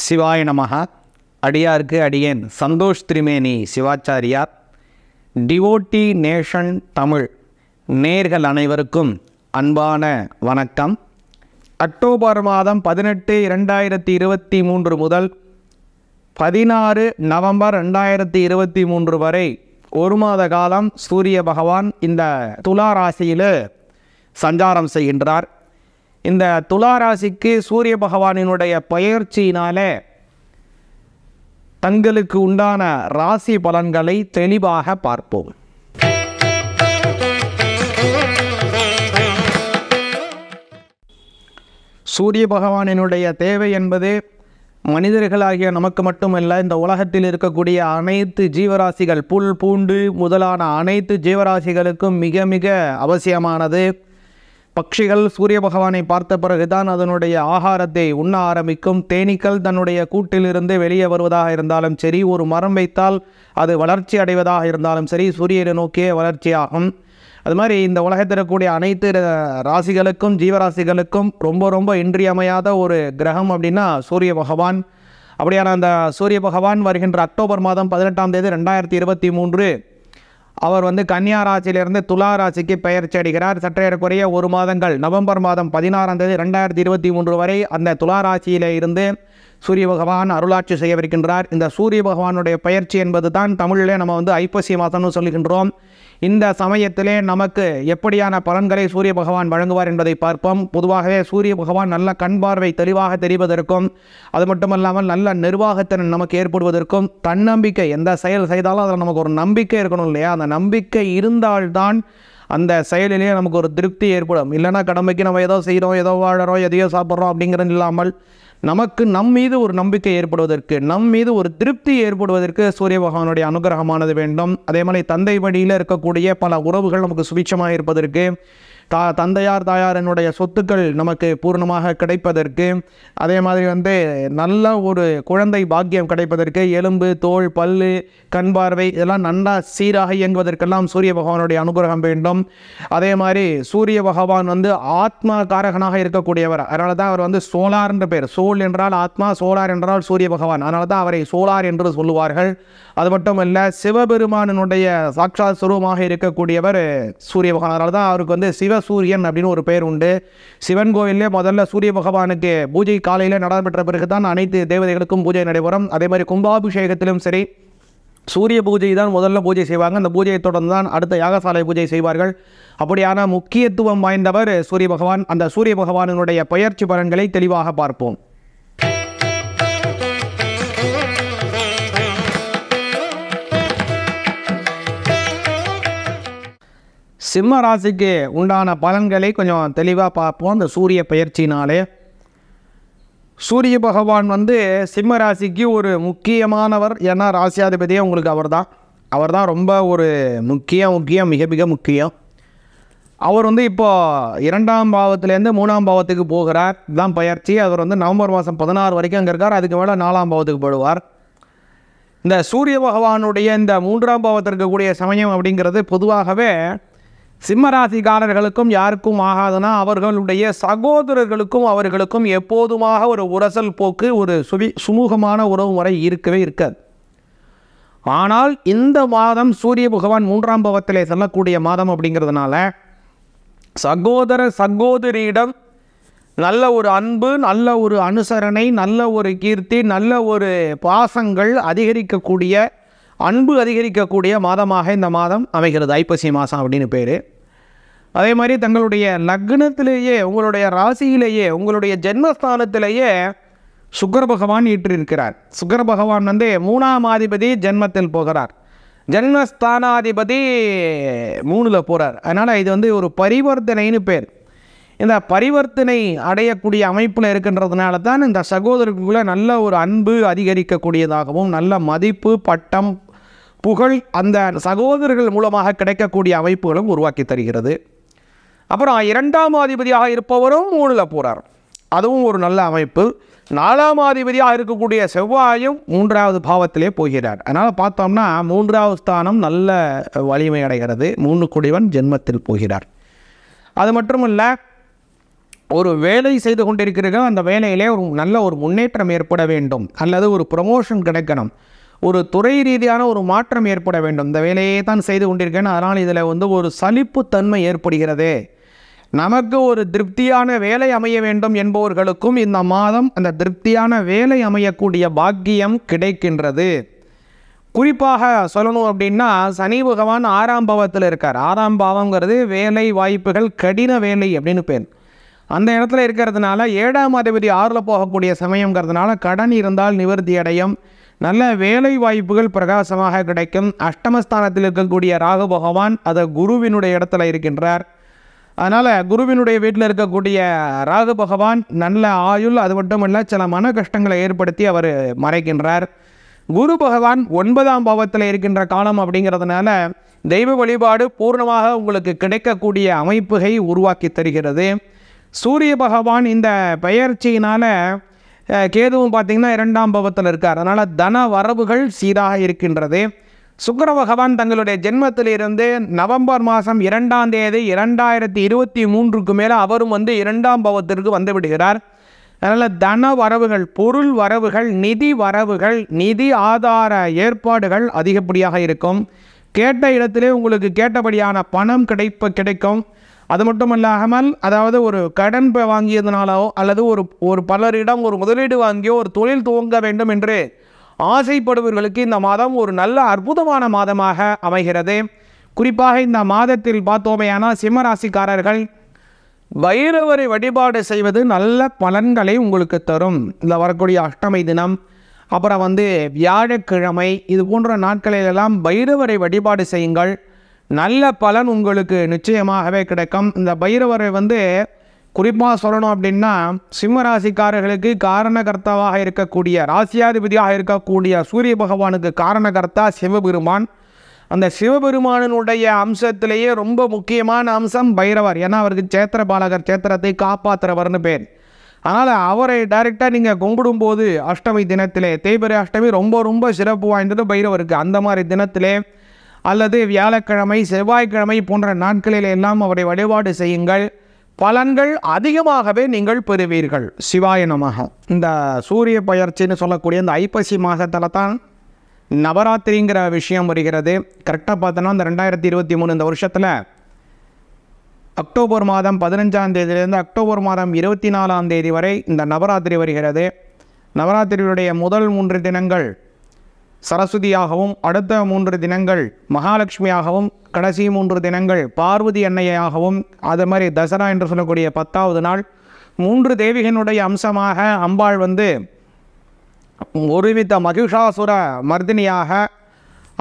சிவாய நமகா அடியாருக்கு அடியேன் சந்தோஷ் திரிமேனி சிவாச்சாரியார் டிவோட்டி நேஷன் தமிழ் நேர்கள் அனைவருக்கும் அன்பான வணக்கம் அக்டோபர் மாதம் பதினெட்டு இரண்டாயிரத்தி இருபத்தி மூன்று முதல் பதினாறு நவம்பர் ரெண்டாயிரத்தி இருபத்தி மூன்று வரை ஒரு மாத காலம் சூரிய பகவான் இந்த துலா ராசியில் சஞ்சாரம் செய்கின்றார் இந்த துளாராசிக்கு சூரிய பகவானினுடைய பயிற்சியினால தங்களுக்கு உண்டான ராசி பலன்களை தெளிவாக பார்ப்போம் சூரிய பகவானினுடைய தேவை என்பது மனிதர்களாகிய நமக்கு மட்டுமல்ல இந்த உலகத்தில் இருக்கக்கூடிய அனைத்து ஜீவராசிகள் புல் பூண்டு முதலான அனைத்து ஜீவராசிகளுக்கும் மிக மிக அவசியமானது பட்சிகள் சூரிய பகவானை பார்த்த பிறகுதான் அதனுடைய ஆகாரத்தை உண்ண ஆரம்பிக்கும் தேனீக்கள் தன்னுடைய கூட்டிலிருந்து வெளியே வருவதாக இருந்தாலும் சரி ஒரு மரம் வைத்தால் அது வளர்ச்சி அடைவதாக இருந்தாலும் சரி சூரியனை நோக்கியே வளர்ச்சியாகும் அது மாதிரி இந்த உலகத்தில் இருக்கக்கூடிய அனைத்து ராசிகளுக்கும் ஜீவராசிகளுக்கும் ரொம்ப ரொம்ப இன்றியமையாத ஒரு கிரகம் அப்படின்னா சூரிய பகவான் அப்படியான அந்த சூரிய பகவான் வருகின்ற அக்டோபர் மாதம் பதினெட்டாம் தேதி ரெண்டாயிரத்தி இருபத்தி மூன்று அவர் வந்து கன்னியாராசியிலிருந்து துளாராசிக்கு துலா பெயர்ச்சி அடைகிறார் சற்றேறக்குறைய ஒரு மாதங்கள் நவம்பர் மாதம் பதினாறாம் தேதி ரெண்டாயிரத்தி இருபத்தி மூன்று வரை அந்த துலா இருந்து சூரிய பகவான் அருளாட்சி செய்யவிருக்கின்றார் இந்த சூரிய பகவானுடைய பயிற்சி என்பது தான் தமிழிலே நம்ம வந்து ஐப்பசி மாதம்னு சொல்லுகின்றோம் இந்த சமயத்திலே நமக்கு எப்படியான பலன்களை சூரிய பகவான் வழங்குவார் என்பதை பார்ப்போம் பொதுவாகவே சூரிய பகவான் நல்ல கண் பார்வை தெளிவாக தெரிவதற்கும் அது மட்டுமல்லாமல் நல்ல நிர்வாகத்திறன் நமக்கு ஏற்படுவதற்கும் தன்னம்பிக்கை எந்த செயல் செய்தாலும் அதில் நமக்கு ஒரு நம்பிக்கை இருக்கணும் இல்லையா அந்த நம்பிக்கை இருந்தால்தான் அந்த செயலிலேயே நமக்கு ஒரு திருப்தி ஏற்படும் இல்லைனா கடமைக்கு நம்ம ஏதோ செய்கிறோம் ஏதோ வாழறோம் எதையோ சாப்பிட்றோம் அப்படிங்கிறது இல்லாமல் நமக்கு நம் மீது ஒரு நம்பிக்கை ஏற்படுவதற்கு நம் மீது ஒரு திருப்தி ஏற்படுவதற்கு சூரிய பகவானுடைய அனுகிரகமானது வேண்டும் அதே மாதிரி தந்தை வழியில் இருக்கக்கூடிய பல உறவுகள் நமக்கு சுபிச்சமாக இருப்பதற்கு தா தந்தையார் தாயாரனுடைய சொத்துக்கள் நமக்கு பூர்ணமாக கிடைப்பதற்கு அதே மாதிரி வந்து நல்ல ஒரு குழந்தை பாக்கியம் கிடைப்பதற்கு எலும்பு தோல் பல்லு கண் பார்வை இதெல்லாம் நல்லா சீராக இயங்குவதற்கெல்லாம் சூரிய பகவானுடைய அனுகிரகம் வேண்டும் அதே மாதிரி சூரிய பகவான் வந்து ஆத்மா காரகனாக இருக்கக்கூடியவர் அதனால தான் அவர் வந்து சோலார்ன்ற பேர் சோல் என்றால் ஆத்மா சோலார் என்றால் சூரிய பகவான் அதனால தான் அவரை சோலார் என்று சொல்லுவார்கள் அது மட்டும் இல்லை சிவபெருமானனுடைய சாட்சாத் சுரூபமாக இருக்கக்கூடியவர் சூரிய பகவான் அதனால தான் அவருக்கு வந்து சிவ சூரியன் அப்படின்னு ஒரு பெயர் உண்டு சிவன் கோவிலே முதல்ல சூரிய பகவானுக்கு பூஜை காலையில் நடைபெற்ற பிறகு தான் அனைத்து தேவதைகளுக்கும் பூஜை நடைபெறும் அதே மாதிரி கும்பாபிஷேகத்திலும் சரி சூரிய பூஜை தான் முதல்ல பூஜை செய்வாங்க அந்த பூஜையை தொடர்ந்து தான் அடுத்த யாகசாலை பூஜை செய்வார்கள் அப்படியான முக்கியத்துவம் வாய்ந்தவர் சூரிய பகவான் அந்த சூரிய பகவானினுடைய பயிற்சி பலன்களை தெளிவாக பார்ப்போம் சிம்ம ராசிக்கு உண்டான பலன்களை கொஞ்சம் தெளிவாக பார்ப்போம் இந்த சூரிய பயிற்சினாலே சூரிய பகவான் வந்து சிம்ம ராசிக்கு ஒரு முக்கியமானவர் ஏன்னா ராசியாதிபதியே உங்களுக்கு அவர் தான் அவர் தான் ரொம்ப ஒரு முக்கியம் முக்கியம் மிக மிக முக்கியம் அவர் வந்து இப்போது இரண்டாம் பாவத்துலேருந்து மூணாம் பாவத்துக்கு போகிறார் தான் பயிற்சி அவர் வந்து நவம்பர் மாதம் பதினாறு வரைக்கும் அங்கே இருக்கார் அதுக்கு மேலே நாலாம் பாவத்துக்கு போடுவார் இந்த சூரிய பகவானுடைய இந்த மூன்றாம் பாவத்திற்கு கூடிய சமயம் அப்படிங்கிறது பொதுவாகவே சிம்மராசிக்காரர்களுக்கும் யாருக்கும் ஆகாதுன்னா அவர்களுடைய சகோதரர்களுக்கும் அவர்களுக்கும் எப்போதுமாக ஒரு உரசல் போக்கு ஒரு சுவி சுமூகமான உறவு முறை இருக்கவே இருக்காது ஆனால் இந்த மாதம் சூரிய பகவான் மூன்றாம் பவத்திலே செல்லக்கூடிய மாதம் அப்படிங்கிறதுனால சகோதர சகோதரியிடம் நல்ல ஒரு அன்பு நல்ல ஒரு அனுசரணை நல்ல ஒரு கீர்த்தி நல்ல ஒரு பாசங்கள் அதிகரிக்கக்கூடிய அன்பு அதிகரிக்கக்கூடிய மாதமாக இந்த மாதம் அமைகிறது ஐப்பசி மாதம் அப்படின்னு பேர் அதே மாதிரி தங்களுடைய லக்னத்திலேயே உங்களுடைய ராசியிலேயே உங்களுடைய ஜென்மஸ்தானத்திலேயே சுக்கர பகவான் ஈற்றிருக்கிறார் சுக்கர பகவான் வந்து மூணாம் அதிபதி ஜென்மத்தில் போகிறார் ஜென்மஸ்தானாதிபதி மூணில் போகிறார் அதனால் இது வந்து ஒரு பரிவர்த்தனைன்னு பேர் இந்த பரிவர்த்தனை அடையக்கூடிய அமைப்பில் இருக்கின்றதுனால தான் இந்த சகோதரருக்குள்ளே நல்ல ஒரு அன்பு அதிகரிக்கக்கூடியதாகவும் நல்ல மதிப்பு பட்டம் புகழ் அந்த சகோதரர்கள் மூலமாக கிடைக்கக்கூடிய அமைப்புகளும் உருவாக்கி தருகிறது அப்புறம் இரண்டாம் அதிபதியாக இருப்பவரும் மூணில் போகிறார் அதுவும் ஒரு நல்ல அமைப்பு நாலாம் அதிபதியாக இருக்கக்கூடிய செவ்வாயும் மூன்றாவது பாவத்திலே போகிறார் அதனால் பார்த்தோம்னா மூன்றாவது ஸ்தானம் நல்ல வலிமை அடைகிறது மூணு குடிவன் ஜென்மத்தில் போகிறார் அது மட்டும் இல்லை ஒரு வேலை செய்து கொண்டிருக்கிறீர்கள் அந்த வேலையிலே ஒரு நல்ல ஒரு முன்னேற்றம் ஏற்பட வேண்டும் அல்லது ஒரு ப்ரமோஷன் கிடைக்கணும் ஒரு துறை ரீதியான ஒரு மாற்றம் ஏற்பட வேண்டும் இந்த வேலையை தான் செய்து கொண்டிருக்கேன் அதனால் இதில் வந்து ஒரு சலிப்புத்தன்மை ஏற்படுகிறது நமக்கு ஒரு திருப்தியான வேலை அமைய வேண்டும் என்பவர்களுக்கும் இந்த மாதம் அந்த திருப்தியான வேலை அமையக்கூடிய பாக்கியம் கிடைக்கின்றது குறிப்பாக சொல்லணும் அப்படின்னா சனி பகவான் ஆறாம் பாவத்தில் இருக்கார் ஆறாம் பாவங்கிறது வேலை வாய்ப்புகள் கடின வேலை அப்படின்னு பேர் அந்த இடத்துல இருக்கிறதுனால ஏழாம் அதிபதி ஆறில் போகக்கூடிய சமயங்கிறதுனால கடன் இருந்தால் நிவர்த்தி அடையும் நல்ல வேலை வாய்ப்புகள் பிரகாசமாக கிடைக்கும் அஷ்டமஸ்தானத்தில் இருக்கக்கூடிய ராகு பகவான் அதை குருவினுடைய இடத்துல இருக்கின்றார் அதனால் குருவினுடைய வீட்டில் இருக்கக்கூடிய ராகு பகவான் நல்ல ஆயுள் அது மட்டும் இல்லை சில மன கஷ்டங்களை ஏற்படுத்தி அவர் மறைக்கின்றார் குரு பகவான் ஒன்பதாம் பாவத்தில் இருக்கின்ற காலம் அப்படிங்கிறதுனால தெய்வ வழிபாடு பூர்ணமாக உங்களுக்கு கிடைக்கக்கூடிய அமைப்புகை உருவாக்கி தருகிறது சூரிய பகவான் இந்த பெயர்ச்சியினால் கேதுவும் பார்த்திங்கன்னா இரண்டாம் பவத்தில் இருக்கார் அதனால் தன வரவுகள் சீராக இருக்கின்றது சுக்கர பகவான் தங்களுடைய ஜென்மத்திலிருந்து நவம்பர் மாதம் இரண்டாம் தேதி இரண்டாயிரத்தி இருபத்தி மூன்றுக்கு மேலே அவரும் வந்து இரண்டாம் பவத்திற்கு வந்துவிடுகிறார் அதனால் தன வரவுகள் பொருள் வரவுகள் நிதி வரவுகள் நிதி ஆதார ஏற்பாடுகள் அதிகப்படியாக இருக்கும் கேட்ட இடத்திலே உங்களுக்கு கேட்டபடியான பணம் கிடைப்ப கிடைக்கும் அது மட்டும் இல்லாமல் அதாவது ஒரு கடன் வாங்கியதுனாலோ அல்லது ஒரு ஒரு பலரிடம் ஒரு முதலீடு வாங்கியோ ஒரு தொழில் துவங்க வேண்டும் என்று ஆசைப்படுபவர்களுக்கு இந்த மாதம் ஒரு நல்ல அற்புதமான மாதமாக அமைகிறது குறிப்பாக இந்த மாதத்தில் பார்த்தோமேயானால் சிம்மராசிக்காரர்கள் வைரவரை வழிபாடு செய்வது நல்ல பலன்களை உங்களுக்கு தரும் இந்த வரக்கூடிய அஷ்டமை தினம் அப்புறம் வந்து வியாழக்கிழமை இது போன்ற நாட்களிலெல்லாம் வைரவரை வழிபாடு செய்யுங்கள் நல்ல பலன் உங்களுக்கு நிச்சயமாகவே கிடைக்கும் இந்த பைரவரை வந்து குறிப்பாக சொல்லணும் அப்படின்னா சிம்ம ராசிக்காரர்களுக்கு காரணகர்த்தாவாக இருக்கக்கூடிய ராசியாதிபதியாக இருக்கக்கூடிய சூரிய பகவானுக்கு காரணகர்த்தா சிவபெருமான் அந்த சிவபெருமானனுடைய அம்சத்திலேயே ரொம்ப முக்கியமான அம்சம் பைரவர் ஏன்னா அவருக்கு சேத்திர பாலகர் சேத்திரத்தை காப்பாற்றுறவர்னு பேர் அதனால் அவரை டைரெக்டாக நீங்கள் கும்பிடும்போது அஷ்டமி தினத்திலே தேய்பிரை அஷ்டமி ரொம்ப ரொம்ப சிறப்பு வாய்ந்தது பைரவருக்கு அந்த மாதிரி தினத்திலே அல்லது வியாழக்கிழமை செவ்வாய்க்கிழமை போன்ற நாட்களில் எல்லாம் அவரை வழிபாடு செய்யுங்கள் பலன்கள் அதிகமாகவே நீங்கள் பெறுவீர்கள் சிவாய இந்த சூரிய பயிற்சின்னு சொல்லக்கூடிய இந்த ஐப்பசி மாதத்தில் தான் நவராத்திரிங்கிற விஷயம் வருகிறது கரெக்டாக பார்த்தோன்னா இந்த ரெண்டாயிரத்தி இருபத்தி மூணு இந்த வருஷத்தில் அக்டோபர் மாதம் பதினஞ்சாம் தேதியிலேருந்து அக்டோபர் மாதம் இருபத்தி நாலாம் தேதி வரை இந்த நவராத்திரி வருகிறது நவராத்திரியுடைய முதல் மூன்று தினங்கள் சரஸ்வதியாகவும் அடுத்த மூன்று தினங்கள் மகாலட்சுமியாகவும் கடைசி மூன்று தினங்கள் பார்வதி அன்னையாகவும் அது மாதிரி தசரா என்று சொல்லக்கூடிய பத்தாவது நாள் மூன்று தேவிகனுடைய அம்சமாக அம்பாள் வந்து ஒருவித மகிஷாசுர மர்தினியாக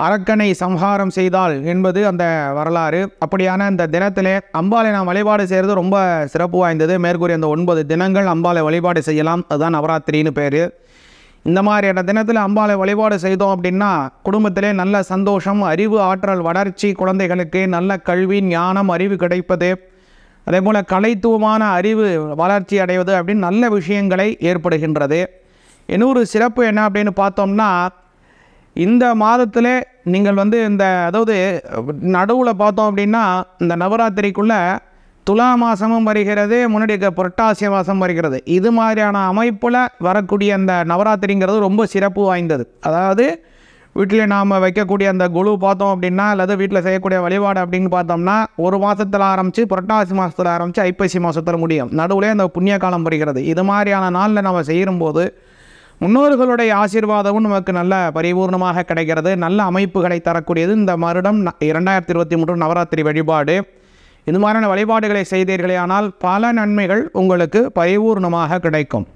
அரக்கனை சம்ஹாரம் செய்தால் என்பது அந்த வரலாறு அப்படியான அந்த தினத்திலே அம்பாலை நாம் வழிபாடு செய்கிறது ரொம்ப சிறப்பு வாய்ந்தது மேற்கூறிய அந்த ஒன்பது தினங்கள் அம்பாலை வழிபாடு செய்யலாம் அதுதான் நவராத்திரின்னு பேர் இந்த மாதிரியான தினத்தில் அம்பாலை வழிபாடு செய்தோம் அப்படின்னா குடும்பத்திலே நல்ல சந்தோஷம் அறிவு ஆற்றல் வளர்ச்சி குழந்தைகளுக்கு நல்ல கல்வி ஞானம் அறிவு கிடைப்பது அதே போல் கலைத்துவமான அறிவு வளர்ச்சி அடைவது அப்படின்னு நல்ல விஷயங்களை ஏற்படுகின்றது இன்னொரு சிறப்பு என்ன அப்படின்னு பார்த்தோம்னா இந்த மாதத்தில் நீங்கள் வந்து இந்த அதாவது நடுவில் பார்த்தோம் அப்படின்னா இந்த நவராத்திரிக்குள்ளே துலா மாதமும் வருகிறது முன்னாடி புரட்டாசிய மாதம் வருகிறது இது மாதிரியான அமைப்பில் வரக்கூடிய அந்த நவராத்திரிங்கிறது ரொம்ப சிறப்பு வாய்ந்தது அதாவது வீட்டில் நாம் வைக்கக்கூடிய அந்த குழு பார்த்தோம் அப்படின்னா அல்லது வீட்டில் செய்யக்கூடிய வழிபாடு அப்படின்னு பார்த்தோம்னா ஒரு மாதத்தில் ஆரம்பித்து புரட்டாசி மாதத்தில் ஆரம்பித்து ஐப்பசி மாதத்தில் முடியும் நடுவில் அந்த புண்ணிய காலம் வருகிறது இது மாதிரியான நாளில் நம்ம செய்யும்போது முன்னோர்களுடைய ஆசீர்வாதமும் நமக்கு நல்ல பரிபூர்ணமாக கிடைக்கிறது நல்ல அமைப்புகளை தரக்கூடியது இந்த மருடம் இரண்டாயிரத்தி இருபத்தி மூன்று நவராத்திரி வழிபாடு இது மாதிரியான வழிபாடுகளை செய்தீர்களே ஆனால் பல நன்மைகள் உங்களுக்கு பரிபூர்ணமாக கிடைக்கும்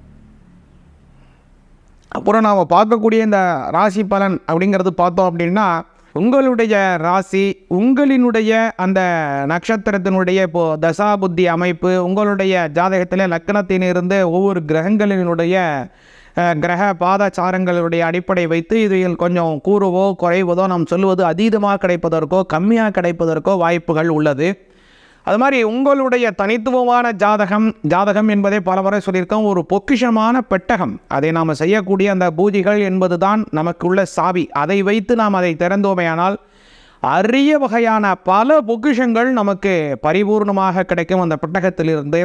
அப்புறம் நாம் பார்க்கக்கூடிய இந்த ராசி பலன் அப்படிங்கிறது பார்த்தோம் அப்படின்னா உங்களுடைய ராசி உங்களினுடைய அந்த நட்சத்திரத்தினுடைய இப்போது தசாபுத்தி அமைப்பு உங்களுடைய ஜாதகத்தில் லக்கணத்தினிருந்து ஒவ்வொரு கிரகங்களினுடைய கிரக பாதச்சாரங்களுடைய அடிப்படை வைத்து இதில் கொஞ்சம் கூறுவோ குறைவதோ நாம் சொல்வது அதீதமாக கிடைப்பதற்கோ கம்மியாக கிடைப்பதற்கோ வாய்ப்புகள் உள்ளது அது மாதிரி உங்களுடைய தனித்துவமான ஜாதகம் ஜாதகம் என்பதை பலமுறை சொல்லியிருக்கோம் ஒரு பொக்கிஷமான பெட்டகம் அதை நாம் செய்யக்கூடிய அந்த பூஜைகள் என்பது தான் நமக்குள்ள சாவி அதை வைத்து நாம் அதை திறந்தோமையானால் அரிய வகையான பல பொக்கிஷங்கள் நமக்கு பரிபூர்ணமாக கிடைக்கும் அந்த பெட்டகத்திலிருந்து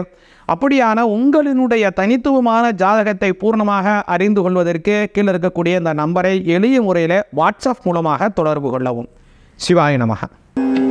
அப்படியான உங்களினுடைய தனித்துவமான ஜாதகத்தை பூர்ணமாக அறிந்து கொள்வதற்கு கீழே இருக்கக்கூடிய இந்த நம்பரை எளிய முறையில் வாட்ஸ்அப் மூலமாக தொடர்பு கொள்ளவும் சிவாயினமாக